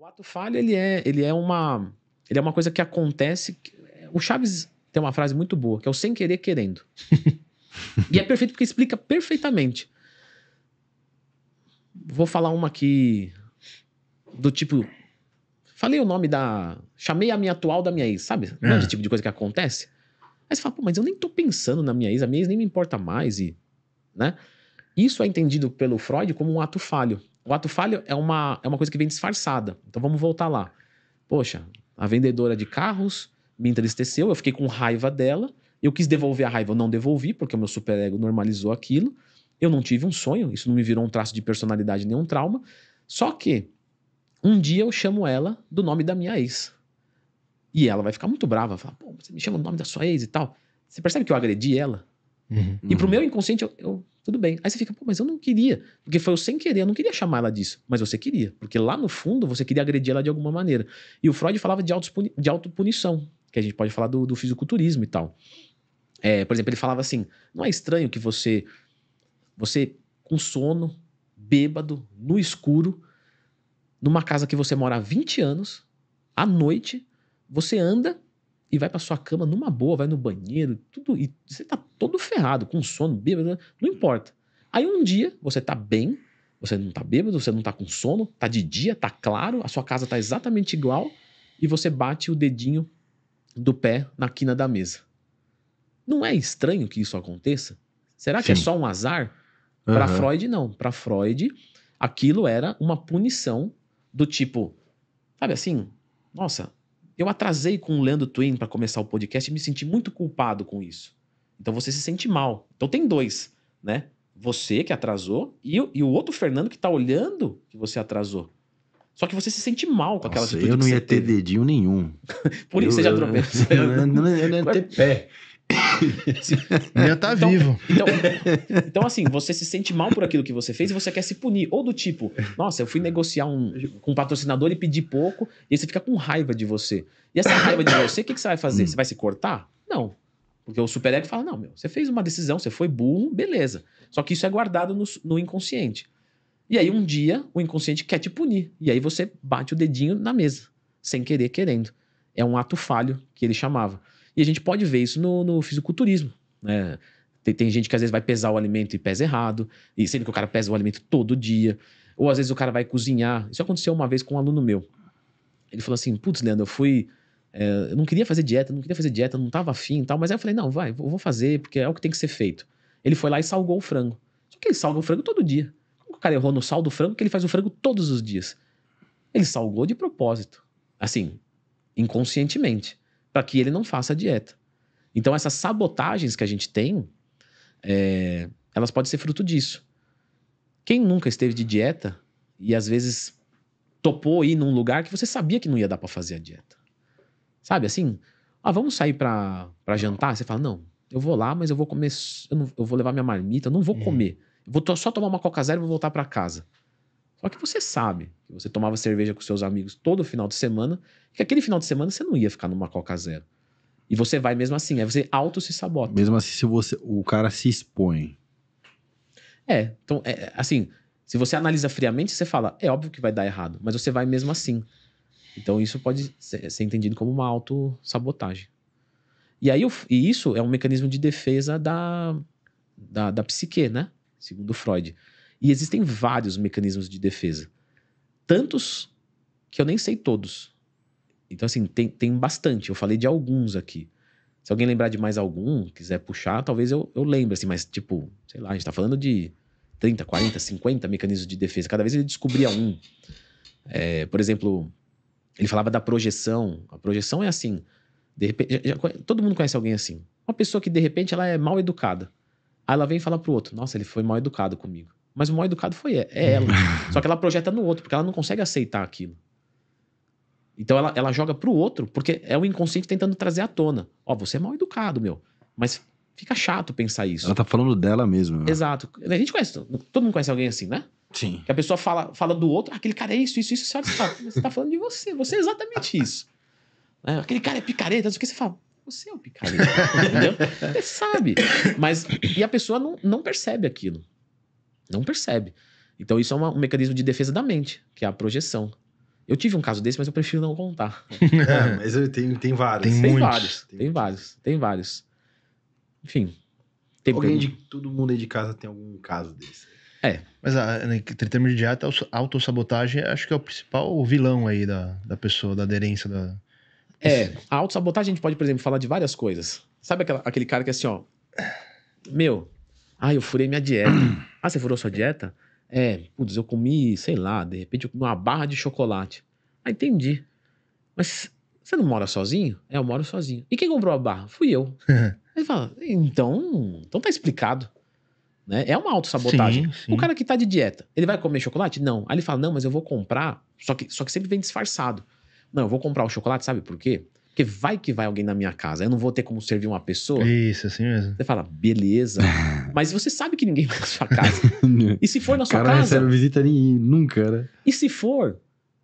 O ato falho, ele é, ele é uma. Ele é uma coisa que acontece. O Chaves tem uma frase muito boa, que é o sem querer querendo. e é perfeito porque explica perfeitamente. Vou falar uma aqui do tipo. Falei o nome da. Chamei a minha atual da minha ex, sabe? Não é. é. tipo de coisa que acontece. Aí você fala, pô, mas eu nem tô pensando na minha ex, a minha ex nem me importa mais, e, né? Isso é entendido pelo Freud como um ato falho. O ato falho é uma, é uma coisa que vem disfarçada. Então vamos voltar lá. Poxa, a vendedora de carros me entristeceu, eu fiquei com raiva dela. Eu quis devolver a raiva, eu não devolvi, porque o meu superego normalizou aquilo. Eu não tive um sonho, isso não me virou um traço de personalidade, nem um trauma. Só que um dia eu chamo ela do nome da minha ex. E ela vai ficar muito brava, fala: falar, pô, você me chama do nome da sua ex e tal. Você percebe que eu agredi ela? Uhum. E pro uhum. meu inconsciente, eu, eu tudo bem. Aí você fica, pô, mas eu não queria. Porque foi eu sem querer, eu não queria chamar ela disso. Mas você queria. Porque lá no fundo você queria agredir ela de alguma maneira. E o Freud falava de, autopuni de autopunição, que a gente pode falar do, do fisiculturismo e tal. É, por exemplo, ele falava assim: não é estranho que você, você com sono, bêbado, no escuro, numa casa que você mora há 20 anos, à noite, você anda e vai para sua cama numa boa, vai no banheiro, tudo e você tá todo ferrado, com sono, bêbado, não importa. Aí um dia você tá bem, você não tá bêbado, você não tá com sono, tá de dia, tá claro, a sua casa tá exatamente igual e você bate o dedinho do pé na quina da mesa. Não é estranho que isso aconteça? Será que é Sim. é só um azar? Uhum. Para Freud não, para Freud aquilo era uma punição do tipo, sabe assim, nossa, eu atrasei com o Leandro Twin para começar o podcast e me senti muito culpado com isso. Então você se sente mal. Então tem dois, né? Você que atrasou e, e o outro Fernando que tá olhando que você atrasou. Só que você se sente mal com aquela situação. Eu não ia ter teve. dedinho nenhum. Por isso eu, você já tropeçou. Eu, eu, eu, não ia ter pé. Ainda tá então, vivo. Então, então, assim, você se sente mal por aquilo que você fez e você quer se punir. Ou do tipo, nossa, eu fui negociar um, com um patrocinador e pedi pouco, e aí você fica com raiva de você. E essa raiva de você, o que, que você vai fazer? Hum. Você vai se cortar? Não. Porque o super ego fala, não, meu, você fez uma decisão, você foi burro, beleza. Só que isso é guardado no, no inconsciente. E aí um dia o inconsciente quer te punir. E aí você bate o dedinho na mesa, sem querer, querendo. É um ato falho que ele chamava. E a gente pode ver isso no, no fisiculturismo, né? Tem, tem, gente que às vezes vai pesar o alimento e pesa errado, e sendo que o cara pesa o alimento todo dia. Ou às vezes o cara vai cozinhar. Isso aconteceu uma vez com um aluno meu. Ele falou assim: putz, Leandro, eu fui. É, eu não queria fazer dieta, não queria fazer dieta, não tava afim e tal. Mas aí eu falei: não, vai, vou fazer, porque é o que tem que ser feito. Ele foi lá e salgou o frango. Só que ele salga o frango todo dia. Como o cara errou no sal do frango, que ele faz o frango todos os dias. Ele salgou de propósito. Assim, inconscientemente para que ele não faça dieta. Então, essas sabotagens que a gente tem, é, elas podem ser fruto disso. Quem nunca esteve de dieta e às vezes topou ir num lugar que você sabia que não ia dar para fazer a dieta? Sabe assim? Ah, vamos sair para jantar? Você fala, não, eu vou lá, mas eu vou comer, eu, não, eu vou levar minha marmita, eu não vou é. comer. vou só tomar uma Coca Zero e vou voltar para casa. Só que você sabe que você tomava cerveja com seus amigos todo final de semana, que aquele final de semana você não ia ficar numa Coca Zero. E você vai mesmo assim, aí você auto se sabota. Mesmo assim, se você, o cara se expõe. É, então, é, é assim, se você analisa friamente, você fala, é óbvio que vai dar errado, mas você vai mesmo assim. Então isso pode ser, ser entendido como uma auto-sabotagem. E aí, e isso é um mecanismo de defesa da, da, da psique, né? Segundo Freud. E existem vários mecanismos de defesa. Tantos que eu nem sei todos. Então, assim, tem, tem bastante. Eu falei de alguns aqui. Se alguém lembrar de mais algum, quiser puxar, talvez eu, eu lembre, assim, mas, tipo, sei lá, a gente tá falando de 30, 40, 50 mecanismos de defesa. Cada vez ele descobria um. É, por exemplo, ele falava da projeção. A projeção é assim. De repente, já, já, todo mundo conhece alguém assim. Uma pessoa que, de repente, ela é mal educada. Aí ela vem e fala pro outro: Nossa, ele foi mal educado comigo. Mas o mal educado foi é ela. Só que ela projeta no outro, porque ela não consegue aceitar aquilo. Então ela, ela joga pro outro, porque é o inconsciente tentando trazer à tona. Ó, você é mal educado, meu. Mas fica chato pensar isso. Ela tá falando dela mesma. Meu. Né? Exato. A gente conhece, todo mundo conhece alguém assim, né? Sim. Que a pessoa fala, fala do outro, ah, aquele cara é isso, isso, isso, sabe? Você, fala, você tá falando de você, você é exatamente isso. É, aquele cara é picareta, o que você fala? Você é o picareta, entendeu? Você sabe. Mas, e a pessoa não, não percebe aquilo. Não percebe. Então isso é uma, um mecanismo de defesa da mente, que é a projeção. Eu tive um caso desse, mas eu prefiro não contar. É, mas eu tenho, tem vários. Tem, tem vários. Tem, tem vários. Tem vários. Enfim. Tem Alguém de, todo mundo aí de casa tem algum caso desse. É. Mas a, em termos de dieta, a autossabotagem acho que é o principal vilão aí da, da pessoa, da aderência da. É, a autossabotagem a gente pode, por exemplo, falar de várias coisas. Sabe aquela, aquele cara que é assim, ó. Meu, ah, eu furei minha dieta. ah, você furou sua dieta? É, putz, eu comi, sei lá, de repente eu comi uma barra de chocolate. Ah, entendi. Mas você não mora sozinho? É, eu moro sozinho. E quem comprou a barra? Fui eu. Aí fala, então, então tá explicado. Né? É uma autossabotagem. O cara que tá de dieta, ele vai comer chocolate? Não. Aí ele fala, não, mas eu vou comprar, só que, só que sempre vem disfarçado. Não, eu vou comprar o chocolate, sabe por quê? Porque vai que vai alguém na minha casa, eu não vou ter como servir uma pessoa. Isso, assim mesmo. Você fala, beleza. Mas você sabe que ninguém vai na sua casa. e se for na sua Cara, casa. Não recebe visita nem, nunca, né? E se for,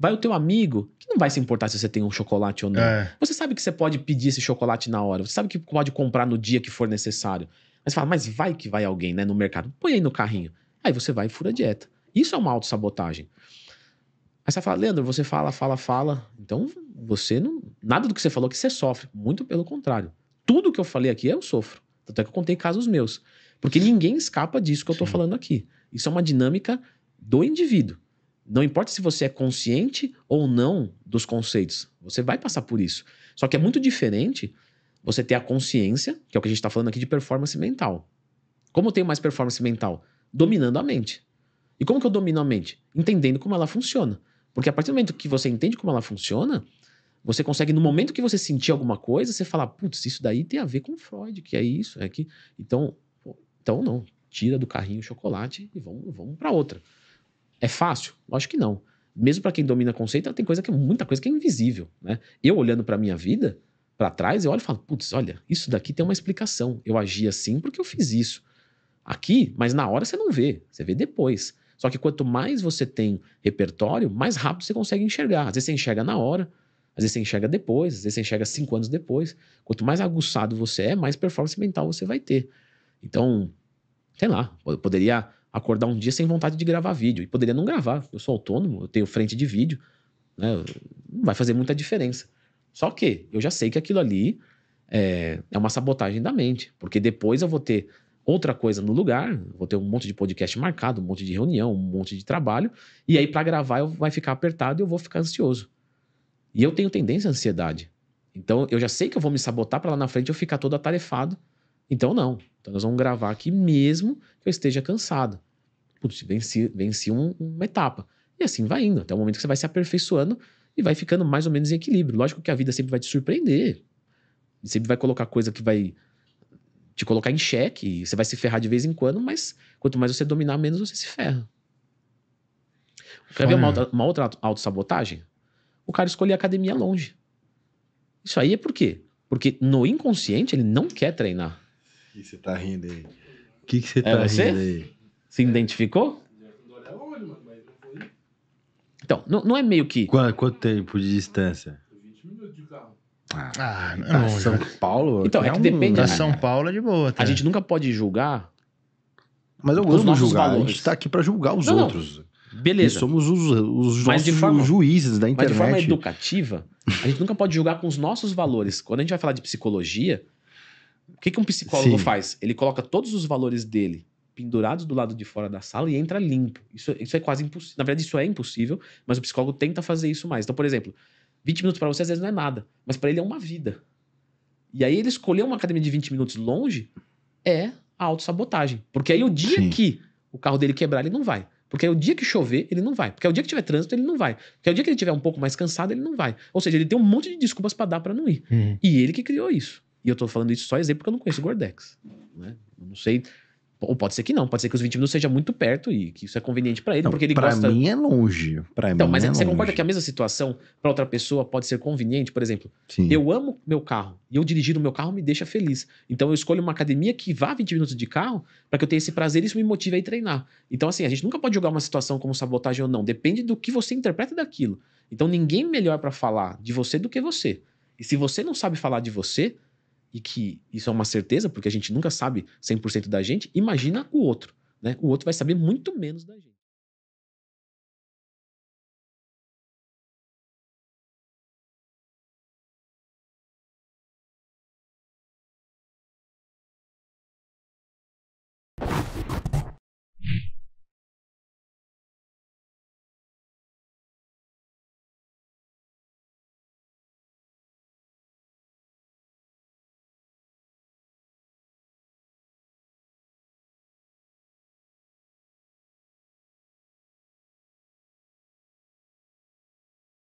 vai o teu amigo, que não vai se importar se você tem um chocolate ou não. É. Você sabe que você pode pedir esse chocolate na hora, você sabe que pode comprar no dia que for necessário. Mas fala, mas vai que vai alguém, né, no mercado. Põe aí no carrinho. Aí você vai e fura a dieta. Isso é uma autossabotagem. Aí você fala, Leandro, você fala, fala, fala. Então você não. Nada do que você falou que você sofre. Muito pelo contrário. Tudo que eu falei aqui eu sofro. Até que eu contei casos meus. Porque ninguém escapa disso que eu estou falando aqui. Isso é uma dinâmica do indivíduo. Não importa se você é consciente ou não dos conceitos, você vai passar por isso. Só que é muito diferente você ter a consciência, que é o que a gente está falando aqui de performance mental. Como eu tenho mais performance mental? Dominando a mente. E como que eu domino a mente? Entendendo como ela funciona. Porque a partir do momento que você entende como ela funciona, você consegue, no momento que você sentir alguma coisa, você falar, putz, isso daí tem a ver com Freud, que é isso, é que. Então, então não, tira do carrinho o chocolate e vamos, vamos para outra. É fácil? Lógico que não. Mesmo para quem domina conceito, tem coisa que é muita coisa que é invisível, né? Eu olhando para minha vida, para trás, eu olho e falo, putz, olha, isso daqui tem uma explicação. Eu agi assim porque eu fiz isso. Aqui, mas na hora você não vê, você vê depois. Só que quanto mais você tem repertório, mais rápido você consegue enxergar. Às vezes você enxerga na hora, às vezes você enxerga depois, às vezes você enxerga cinco anos depois. Quanto mais aguçado você é, mais performance mental você vai ter. Então, sei lá, eu poderia acordar um dia sem vontade de gravar vídeo. E poderia não gravar. Eu sou autônomo, eu tenho frente de vídeo. Né? Não vai fazer muita diferença. Só que eu já sei que aquilo ali é, é uma sabotagem da mente. Porque depois eu vou ter outra coisa no lugar, vou ter um monte de podcast marcado, um monte de reunião, um monte de trabalho, e aí para gravar eu vai ficar apertado e eu vou ficar ansioso. E eu tenho tendência à ansiedade. Então eu já sei que eu vou me sabotar para lá na frente eu ficar todo atarefado. Então não. Então nós vamos gravar aqui mesmo que eu esteja cansado. Putz, venci, venci um, uma etapa. E assim vai indo, até o momento que você vai se aperfeiçoando e vai ficando mais ou menos em equilíbrio. Lógico que a vida sempre vai te surpreender. Sempre vai colocar coisa que vai te colocar em xeque, você vai se ferrar de vez em quando, mas quanto mais você dominar, menos você se ferra. Quer ver uma, outra, uma outra autossabotagem? o cara escolher academia longe. Isso aí é por quê? Porque no inconsciente ele não quer treinar. que você tá rindo aí? O que, que você é tá é você? rindo aí? Se identificou? Então, não, não é meio que. Quanto, quanto tempo de distância? 20 minutos de carro. Ah, ah tá não, São Paulo. Então, é tá que depende. Pra São Paulo é de boa. A tá? gente nunca pode julgar. Mas eu gosto de julgar. Valores. A gente tá aqui para julgar os não, outros. Não. Beleza. E somos os, os nossos forma, juízes da internet. Mas de forma educativa, a gente nunca pode julgar com os nossos valores. Quando a gente vai falar de psicologia, o que, que um psicólogo Sim. faz? Ele coloca todos os valores dele pendurados do lado de fora da sala e entra limpo. Isso, isso é quase impossível. Na verdade, isso é impossível, mas o psicólogo tenta fazer isso mais. Então, por exemplo, 20 minutos para você às vezes não é nada, mas para ele é uma vida. E aí ele escolher uma academia de 20 minutos longe é a autossabotagem. Porque aí o dia Sim. que o carro dele quebrar, ele não vai. Porque é o dia que chover, ele não vai. Porque é o dia que tiver trânsito, ele não vai. Porque é o dia que ele tiver um pouco mais cansado, ele não vai. Ou seja, ele tem um monte de desculpas para dar para não ir. Uhum. E ele que criou isso. E eu tô falando isso só exemplo porque eu não conheço o Gordex. Né? Eu não sei ou pode ser que não, pode ser que os 20 minutos seja muito perto e que isso é conveniente para ele, não, porque ele pra gosta. Pra mim é longe. Pra então, mim mas é você longe. concorda que a mesma situação para outra pessoa pode ser conveniente? Por exemplo, Sim. eu amo meu carro e eu dirigir o meu carro me deixa feliz. Então eu escolho uma academia que vá 20 minutos de carro para que eu tenha esse prazer e isso me motive a ir treinar. Então, assim, a gente nunca pode jogar uma situação como sabotagem ou não, depende do que você interpreta daquilo. Então ninguém melhor para falar de você do que você. E se você não sabe falar de você, e que isso é uma certeza, porque a gente nunca sabe 100% da gente, imagina o outro. Né? O outro vai saber muito menos da gente.